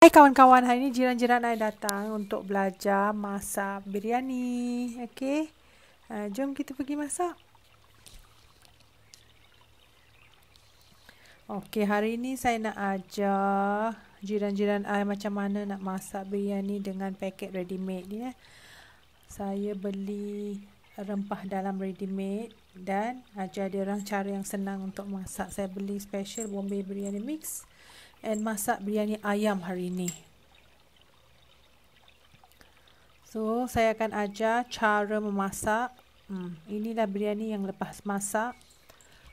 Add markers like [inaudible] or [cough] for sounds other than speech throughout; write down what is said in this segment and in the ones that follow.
Hai kawan-kawan, hari ni jiran-jiran saya datang untuk belajar masak biryani. Okey, uh, eh, jom kita pergi masak. Okey, hari ni saya nak ajar jiran-jiran saya macam mana nak masak biryani dengan paket ready-made ni. Ya. Saya beli rempah dalam ready-made dan ajar dia orang cara yang senang untuk masak. Saya beli special bombay biryani mix. Okey and masak biryani ayam hari ini. So, saya akan ajar cara memasak. Hmm, inilah biryani yang lepas masak.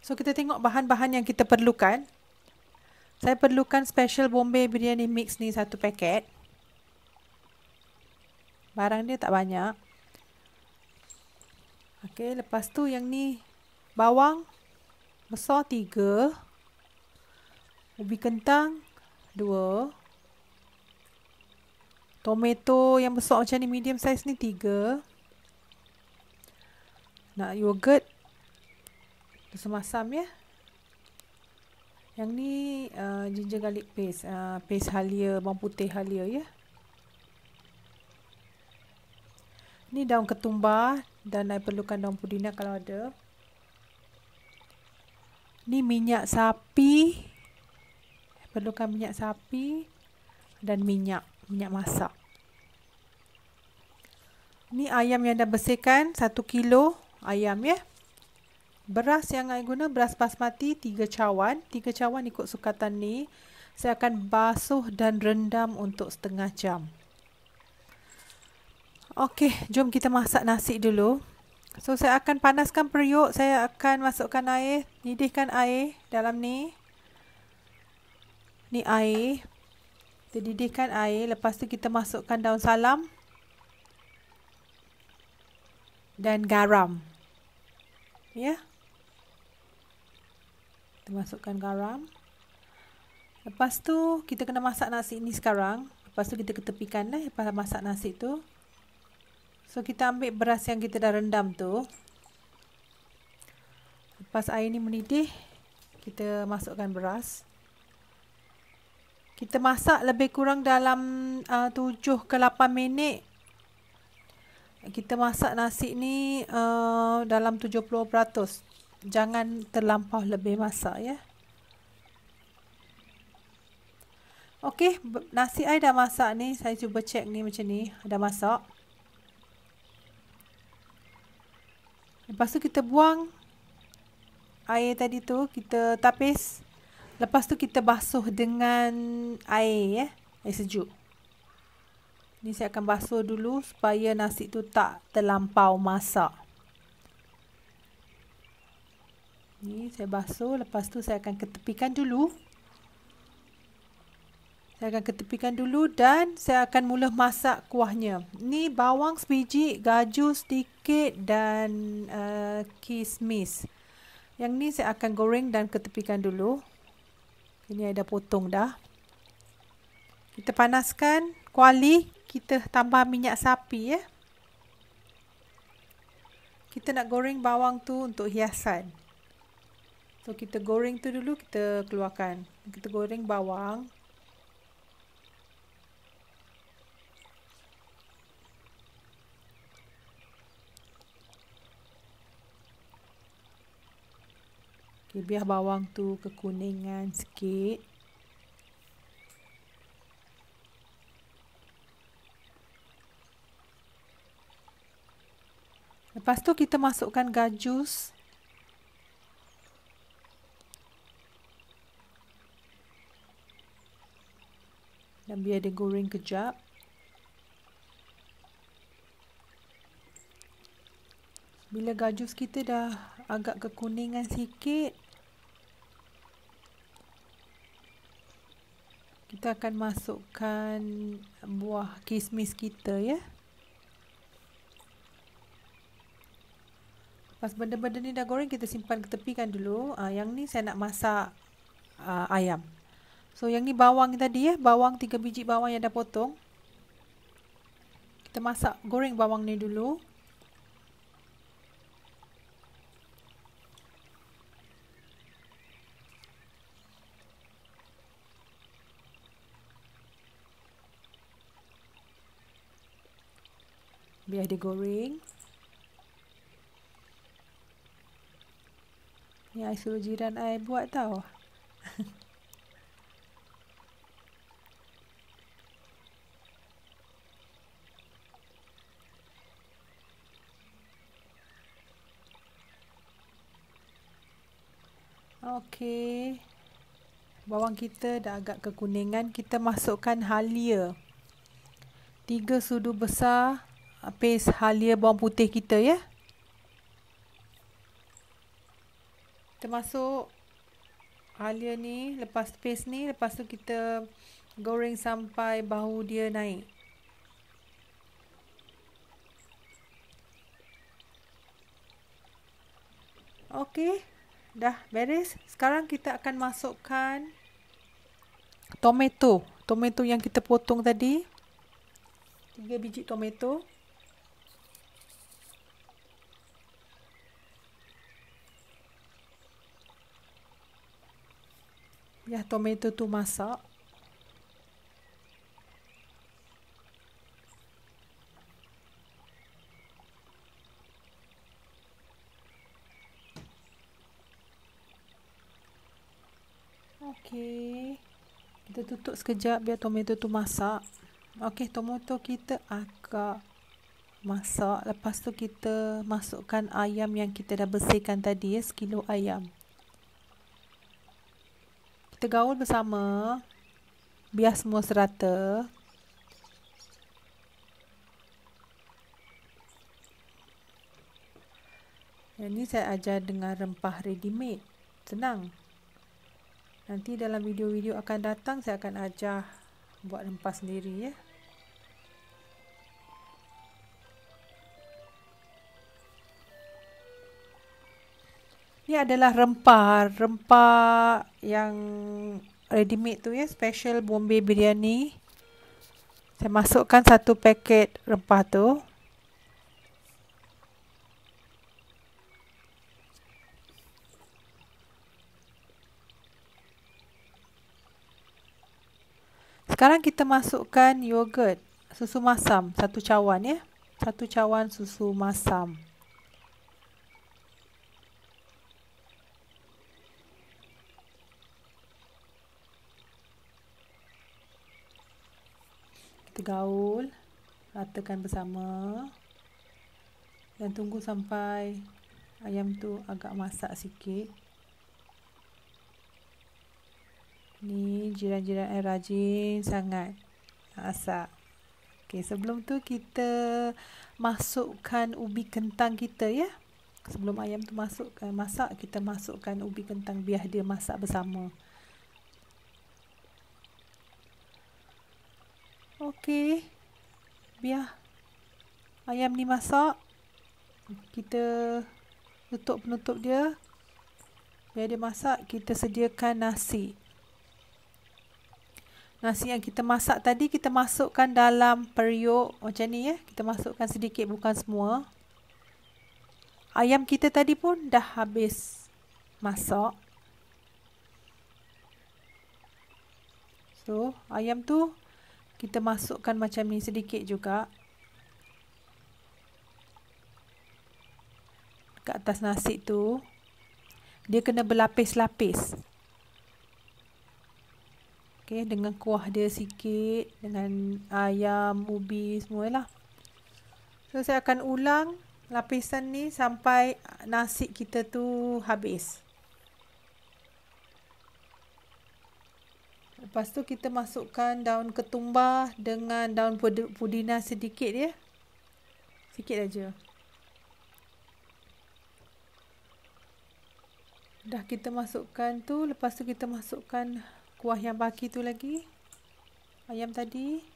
So, kita tengok bahan-bahan yang kita perlukan. Saya perlukan special Bombay biryani mix ni satu paket. Barang dia tak banyak. Okay, lepas tu yang ni bawang besar tiga ubi kentang dua tomato yang besar macam ni medium size ni tiga nak yogurt Tusum masam ya Yang ni uh, ginger garlic paste uh, Paste halia, bawang putih halia ya Ni daun ketumbar Dan saya perlukan daun pudina kalau ada Ni minyak sapi perlukan minyak sapi dan minyak minyak masak ni ayam yang dah bersihkan 1 kilo ayam ya beras yang saya guna beras basmati 3 cawan 3 cawan ikut sukatan ni saya akan basuh dan rendam untuk setengah jam Okey, jom kita masak nasi dulu. So saya akan panaskan periuk, saya akan masukkan air, didihkan air dalam ni ni air kita didihkan air lepas tu kita masukkan daun salam dan garam ya kita masukkan garam lepas tu kita kena masak nasi ni sekarang lepas tu kita ketepikan lah lepas masak nasi tu so kita ambil beras yang kita dah rendam tu lepas air ni mendidih kita masukkan beras kita masak lebih kurang dalam uh, 7 ke 8 minit. Kita masak nasi ni uh, dalam 70%. Jangan terlampau lebih masak ya. Okey, nasi saya dah masak ni. Saya cuba cek ni macam ni. Dah masak. Lepas tu kita buang air tadi tu. Kita tapis. Lepas tu kita basuh dengan air ya, air sejuk. Ni saya akan basuh dulu supaya nasi tu tak terlampau masak. Ni saya basuh, lepas tu saya akan ketepikan dulu. Saya akan ketepikan dulu dan saya akan mula masak kuahnya. Ni bawang sebiji, gajus sedikit dan uh, kismis. Yang ni saya akan goreng dan ketepikan dulu. Ini ada potong dah. Kita panaskan kuali, kita tambah minyak sapi ya. Kita nak goreng bawang tu untuk hiasan. So kita goreng tu dulu kita keluarkan. Kita goreng bawang. Okay, biar bawang tu kekuningan sikit. Lepas tu kita masukkan gajus. Dan biar dia goreng kejap. Bila gajus kita dah agak kekuningan sikit, kita akan masukkan buah kismis kita ya. Pas benda-benda ni dah goreng kita simpan ke tepi kan dulu. Ah yang ni saya nak masak uh, ayam. So yang ni bawang tadi ya, bawang tiga biji bawang yang dah potong. Kita masak goreng bawang ni dulu. biar dia goreng. Ni ya, ai suruh jiran ai buat tau. [laughs] Okey. Bawang kita dah agak kekuningan, kita masukkan halia. 3 sudu besar paste halia bawang putih kita ya. Kita masuk halia ni lepas paste ni lepas tu kita goreng sampai bau dia naik. Okey, dah beres. Sekarang kita akan masukkan tomato. Tomato yang kita potong tadi. Tiga biji tomato. Ya tomato tu masak. Okey. Kita tutup sekejap biar tomato tu masak. Okey, tomato kita agak masak. Lepas tu kita masukkan ayam yang kita dah bersihkan tadi ya, sekilo ayam kita gaul bersama. Biar semua serata. Yang ni saya ajar dengan rempah ready made. Senang. Nanti dalam video-video akan datang saya akan ajar buat rempah sendiri ya. Ini adalah rempah. Rempah yang ready made tu ya. Special Bombay Biryani. Saya masukkan satu paket rempah tu. Sekarang kita masukkan yogurt. Susu masam. Satu cawan ya. Satu cawan susu masam. Masam. gaul ratakan bersama dan tunggu sampai ayam tu agak masak sikit ni jiran-jiran saya eh, rajin sangat masak Okay, sebelum tu kita masukkan ubi kentang kita ya sebelum ayam tu masuk eh, masak kita masukkan ubi kentang biar dia masak bersama Okey. Biar ayam ni masak. Kita tutup penutup dia. Biar dia masak, kita sediakan nasi. Nasi yang kita masak tadi kita masukkan dalam periuk macam ni ya. Kita masukkan sedikit bukan semua. Ayam kita tadi pun dah habis masak. So, ayam tu kita masukkan macam ni sedikit juga ke atas nasi tu dia kena berlapis-lapis Okay, dengan kuah dia sikit dengan ayam, ubi semua lah so saya akan ulang lapisan ni sampai nasi kita tu habis Lepas tu kita masukkan daun ketumbar dengan daun pudina sedikit ya. Sikit aja. Dah kita masukkan tu, lepas tu kita masukkan kuah yang baki tu lagi. Ayam tadi.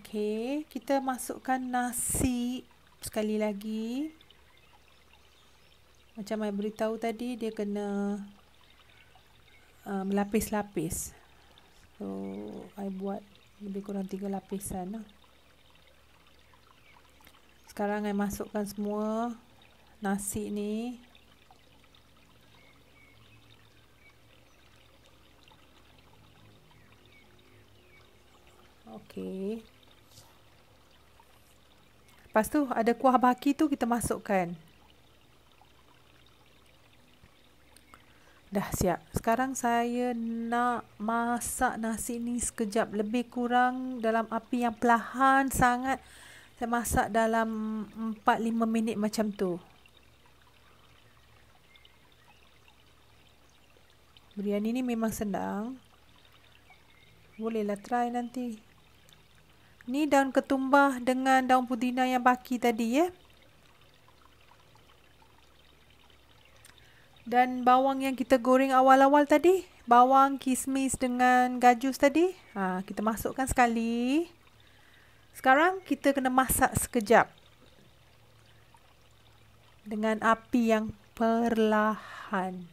Okey, kita masukkan nasi sekali lagi. Macam saya beritahu tadi, dia kena uh, melapis-lapis. So, saya buat lebih kurang tiga lapisan. Lah. Sekarang saya masukkan semua nasi ni. Okey. Lepas tu ada kuah baki tu kita masukkan. Dah siap. Sekarang saya nak masak nasi ni sekejap lebih kurang dalam api yang perlahan sangat. Saya masak dalam 4-5 minit macam tu. Biryani ni memang senang. Bolehlah try nanti. Ni daun ketumbah dengan daun pudina yang baki tadi ya. Dan bawang yang kita goreng awal-awal tadi. Bawang, kismis dengan gajus tadi. Ha, kita masukkan sekali. Sekarang kita kena masak sekejap. Dengan api yang perlahan.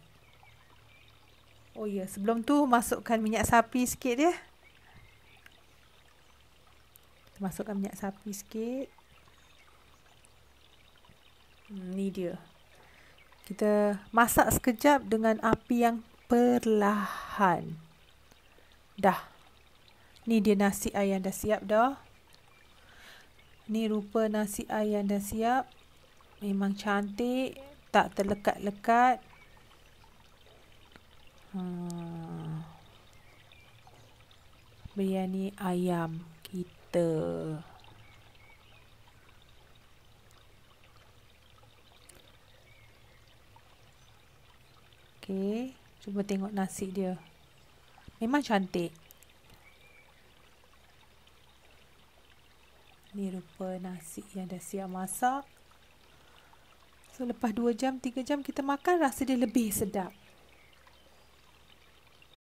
Oh ya, sebelum tu masukkan minyak sapi sikit dia. Ya. Kita masukkan minyak sapi sikit. Hmm, ni dia. Kita masak sekejap dengan api yang perlahan. Dah. Ni dia nasi ayam dah siap dah. Ni rupa nasi ayam dah siap. Memang cantik. Tak terlekat-lekat. Hmm. Biryani ayam. Ayam mata. Okey, cuba tengok nasi dia. Memang cantik. Ni rupa nasi yang dah siap masak. So lepas 2 jam, 3 jam kita makan rasa dia lebih sedap.